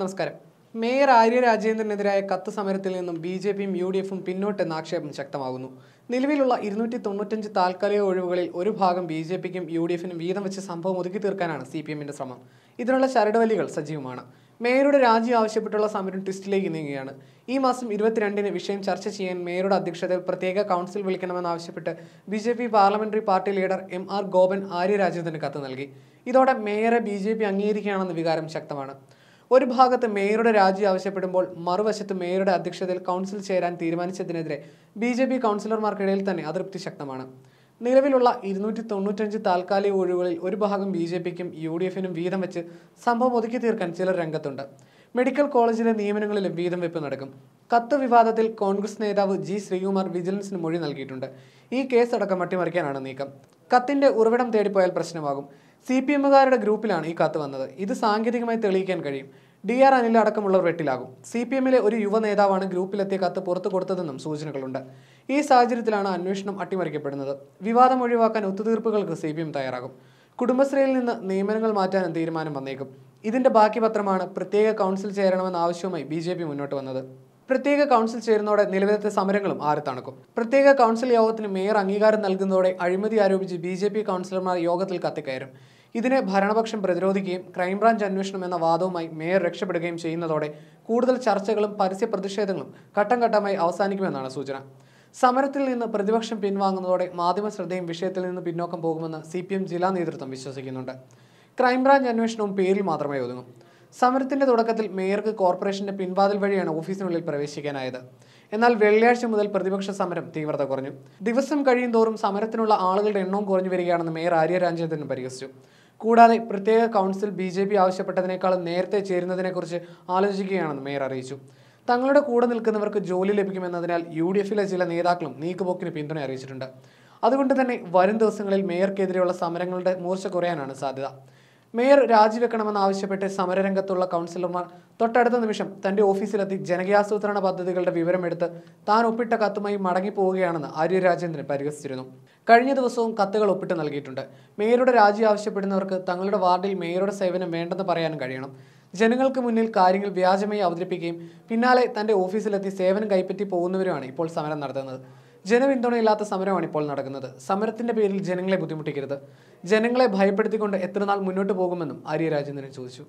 നമസ്കാരം മേയർ ആര്യ രാജേന്ദ്രനെതിരായ കത്ത് സമരത്തിൽ നിന്നും ബി ജെ പിയും യു ഡി എഫും പിന്നോട്ടെന്ന ആക്ഷേപം ശക്തമാകുന്നു നിലവിലുള്ള ഇരുന്നൂറ്റി തൊണ്ണൂറ്റഞ്ച് താൽക്കാലിക ഒഴിവുകളിൽ ഒരു ഭാഗം ബി ജെ പിക്കും യു ഡി എഫിനും വീതം വെച്ച് സംഭവം ഒതുക്കി തീർക്കാനാണ് സി പി എമ്മിൻ്റെ ശ്രമം ഇതിനുള്ള ചരടുവലികൾ സജീവമാണ് മേയറുടെ രാജി ആവശ്യപ്പെട്ടുള്ള സമരം ട്വിസ്റ്റിലേക്ക് നീങ്ങുകയാണ് ഈ മാസം ഇരുപത്തിരണ്ടിന് വിഷയം ചർച്ച ചെയ്യാൻ മേയറുടെ അധ്യക്ഷതയിൽ പ്രത്യേക കൗൺസിൽ വിളിക്കണമെന്നാവശ്യപ്പെട്ട് BJP parliamentary party leader M R Gopan Arya രാജേന്ദ്രന് കത്ത് നൽകി ഇതോടെ മേയറെ ബി ജെ പി അംഗീകരിക്കുകയാണെന്ന വികാരം ശക്തമാണ് ഒരു ഭാഗത്ത് മേയറുടെ രാജി ആവശ്യപ്പെടുമ്പോൾ മറുവശത്ത് മേയറുടെ അധ്യക്ഷതയിൽ കൗൺസിൽ ചേരാൻ തീരുമാനിച്ചതിനെതിരെ ബി ജെ പി കൗൺസിലർമാർക്കിടയിൽ തന്നെ അതൃപ്തി ശക്തമാണ് നിലവിലുള്ള ഇരുന്നൂറ്റി തൊണ്ണൂറ്റഞ്ച് താൽക്കാലിക ഒഴിവുകളിൽ ഒരു ഭാഗം ബി ജെ പിക്കും യു ഡി എഫിനും വീതം വെച്ച് സംഭവം ഒതുക്കി തീർക്കാൻ ചിലർ രംഗത്തുണ്ട് മെഡിക്കൽ കോളേജിലെ നിയമനങ്ങളിലും വീതം വെപ്പ് നടക്കും കത്ത് വിവാദത്തിൽ കോൺഗ്രസ് നേതാവ് ജി ശ്രീകുമാർ വിജിലൻസിന് മൊഴി നൽകിയിട്ടുണ്ട് ഈ കേസ് അടക്കം അട്ടിമറിക്കാനാണ് നീക്കം കത്തിന്റെ ഉറവിടം തേടിപ്പോയാൽ പ്രശ്നമാകും സി പി എമ്മുകാരുടെ ഗ്രൂപ്പിലാണ് ഈ കത്ത് വന്നത് ഇത് സാങ്കേതികമായി തെളിയിക്കാൻ കഴിയും ഡി ആർ അനിൽ അടക്കമുള്ളവർ വെട്ടിലാകും സി പി എമ്മിലെ ഒരു യുവ നേതാവാണ് ഗ്രൂപ്പിലെത്തിയ കത്ത് പുറത്തു കൊടുത്തതെന്നും സൂചനകളുണ്ട് ഈ സാഹചര്യത്തിലാണ് അന്വേഷണം അട്ടിമറിക്കപ്പെടുന്നത് വിവാദം ഒഴിവാക്കാൻ ഒത്തുതീർപ്പുകൾക്ക് സി പി എം തയ്യാറാകും കുടുംബശ്രീയിൽ നിന്ന് നിയമനങ്ങൾ മാറ്റാനും തീരുമാനം വന്നേക്കും ഇതിന്റെ ബാക്കി പത്രമാണ് പ്രത്യേക കൗൺസിൽ ചേരണമെന്ന ആവശ്യവുമായി ബി ജെ പി മുന്നോട്ട് വന്നത് പ്രത്യേക കൗൺസിൽ ചേരുന്നതോടെ നിലവിലത്തെ സമരങ്ങളും ആര് തണുക്കും പ്രത്യേക കൗൺസിൽ യോഗത്തിന് മേയർ അംഗീകാരം നൽകുന്നതോടെ അഴിമതി ആരോപിച്ച് ബി ജെ പി കൗൺസിലർമാർ യോഗത്തിൽ കത്തിക്കയറും ഇതിനെ ഭരണപക്ഷം പ്രതിരോധിക്കുകയും ക്രൈംബ്രാഞ്ച് അന്വേഷണം എന്ന വാദവുമായി മേയർ രക്ഷപ്പെടുകയും ചെയ്യുന്നതോടെ കൂടുതൽ ചർച്ചകളും പരസ്യ പ്രതിഷേധങ്ങളും ഘട്ടം ഘട്ടമായി അവസാനിക്കുമെന്നാണ് സൂചന സമരത്തിൽ നിന്ന് പ്രതിപക്ഷം പിൻവാങ്ങുന്നതോടെ മാധ്യമ ശ്രദ്ധയും വിഷയത്തിൽ നിന്ന് പിന്നോക്കം പോകുമെന്ന് സി ജില്ലാ നേതൃത്വം വിശ്വസിക്കുന്നുണ്ട് ക്രൈംബ്രാഞ്ച് അന്വേഷണവും പേരിൽ മാത്രമേ ഒതുങ്ങും സമരത്തിന്റെ തുടക്കത്തിൽ മേയർക്ക് കോർപ്പറേഷന്റെ പിൻവാതിൽ വഴിയാണ് ഓഫീസിനുള്ളിൽ പ്രവേശിക്കാനായത് എന്നാൽ വെള്ളിയാഴ്ച മുതൽ പ്രതിപക്ഷ സമരം തീവ്രത കുറഞ്ഞു ദിവസം കഴിയും തോറും സമരത്തിനുള്ള ആളുകളുടെ എണ്ണവും കുറഞ്ഞു വരികയാണെന്ന് മേയർ ആര്യ രാജേന്ദ്രൻ പരിഹസിച്ചു കൂടാതെ പ്രത്യേക കൗൺസിൽ ബി ജെ പി ആവശ്യപ്പെട്ടതിനേക്കാളും നേരത്തെ ചേരുന്നതിനെക്കുറിച്ച് ആലോചിക്കുകയാണെന്ന് മേയർ അറിയിച്ചു തങ്ങളുടെ കൂടെ നിൽക്കുന്നവർക്ക് ജോലി ലഭിക്കുമെന്നതിനാൽ യു ഡി എഫിലെ ചില നേതാക്കളും നീക്കുപോക്കിന് പിന്തുണ അറിയിച്ചിട്ടുണ്ട് അതുകൊണ്ട് തന്നെ വരും ദിവസങ്ങളിൽ മേയർക്കെതിരെയുള്ള സമരങ്ങളുടെ മൂർച്ച കുറയാനാണ് സാധ്യത മേയർ രാജിവെക്കണമെന്ന് ആവശ്യപ്പെട്ട് സമരരംഗത്തുള്ള കൗൺസിലർമാർ തൊട്ടടുത്ത നിമിഷം തന്റെ ഓഫീസിലെത്തി ജനകീയാസൂത്രണ പദ്ധതികളുടെ വിവരമെടുത്ത് താൻ ഒപ്പിട്ട കത്തുമായി മടങ്ങിപ്പോവുകയാണെന്ന് ആര്യ രാജേന്ദ്രൻ പരിഹസിച്ചിരുന്നു കഴിഞ്ഞ ദിവസവും കത്തുകൾ ഒപ്പിട്ട് നൽകിയിട്ടുണ്ട് മേയറുടെ രാജി ആവശ്യപ്പെടുന്നവർക്ക് തങ്ങളുടെ വാർഡിൽ മേയറുടെ സേവനം വേണ്ടെന്ന് പറയാനും കഴിയണം ജനങ്ങൾക്ക് മുന്നിൽ കാര്യങ്ങൾ വ്യാജമായി അവതരിപ്പിക്കുകയും പിന്നാലെ തന്റെ ഓഫീസിലെത്തി സേവനം കൈപ്പറ്റി പോകുന്നവരുമാണ് ഇപ്പോൾ സമരം നടത്തുന്നത് ജനപിന്തുണയില്ലാത്ത സമരമാണ് ഇപ്പോൾ നടക്കുന്നത് സമരത്തിന്റെ പേരിൽ ജനങ്ങളെ ബുദ്ധിമുട്ടിക്കരുത് ജനങ്ങളെ ഭയപ്പെടുത്തിക്കൊണ്ട് എത്ര നാൾ മുന്നോട്ട് പോകുമെന്നും ആര്യ രാജേന്ദ്രൻ ചോദിച്ചു